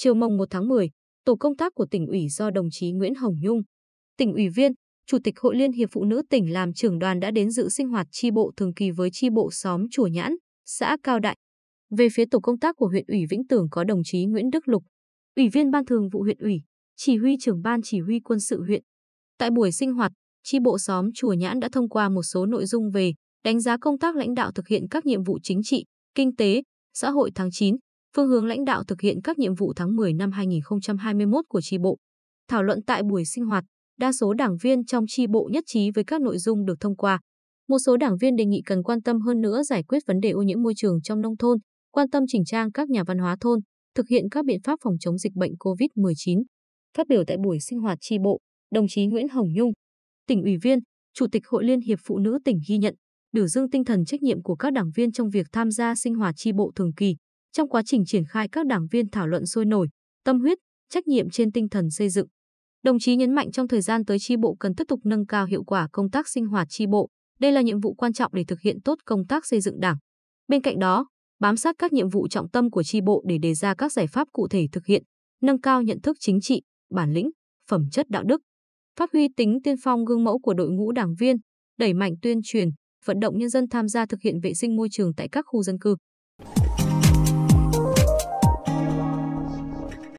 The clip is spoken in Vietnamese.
Chiều mồng 1 tháng 10, tổ công tác của tỉnh ủy do đồng chí Nguyễn Hồng Nhung, tỉnh ủy viên, Chủ tịch Hội Liên hiệp Phụ nữ tỉnh làm trưởng đoàn đã đến dự sinh hoạt tri bộ thường kỳ với tri bộ xóm Chùa Nhãn, xã Cao Đại. Về phía tổ công tác của huyện ủy Vĩnh Tường có đồng chí Nguyễn Đức Lục, Ủy viên Ban Thường vụ huyện ủy, Chỉ huy trưởng Ban Chỉ huy quân sự huyện. Tại buổi sinh hoạt, tri bộ xóm Chùa Nhãn đã thông qua một số nội dung về đánh giá công tác lãnh đạo thực hiện các nhiệm vụ chính trị, kinh tế, xã hội tháng 9, phương hướng lãnh đạo thực hiện các nhiệm vụ tháng 10 năm 2021 của tri bộ. Thảo luận tại buổi sinh hoạt, đa số đảng viên trong tri bộ nhất trí với các nội dung được thông qua. Một số đảng viên đề nghị cần quan tâm hơn nữa giải quyết vấn đề ô nhiễm môi trường trong nông thôn, quan tâm chỉnh trang các nhà văn hóa thôn, thực hiện các biện pháp phòng chống dịch bệnh COVID-19. Phát biểu tại buổi sinh hoạt tri bộ, đồng chí Nguyễn Hồng Nhung, tỉnh ủy viên, Chủ tịch Hội Liên hiệp Phụ nữ tỉnh ghi nhận, biểu dương tinh thần trách nhiệm của các đảng viên trong việc tham gia sinh hoạt tri bộ thường kỳ, trong quá trình triển khai các đảng viên thảo luận sôi nổi, tâm huyết, trách nhiệm trên tinh thần xây dựng. Đồng chí nhấn mạnh trong thời gian tới chi bộ cần tiếp tục nâng cao hiệu quả công tác sinh hoạt chi bộ, đây là nhiệm vụ quan trọng để thực hiện tốt công tác xây dựng đảng. Bên cạnh đó, bám sát các nhiệm vụ trọng tâm của chi bộ để đề ra các giải pháp cụ thể thực hiện, nâng cao nhận thức chính trị, bản lĩnh, phẩm chất đạo đức, phát huy tính tiên phong gương mẫu của đội ngũ đảng viên, đẩy mạnh tuyên truyền, vận động nhân dân tham gia thực hiện vệ sinh môi trường tại các khu dân cư.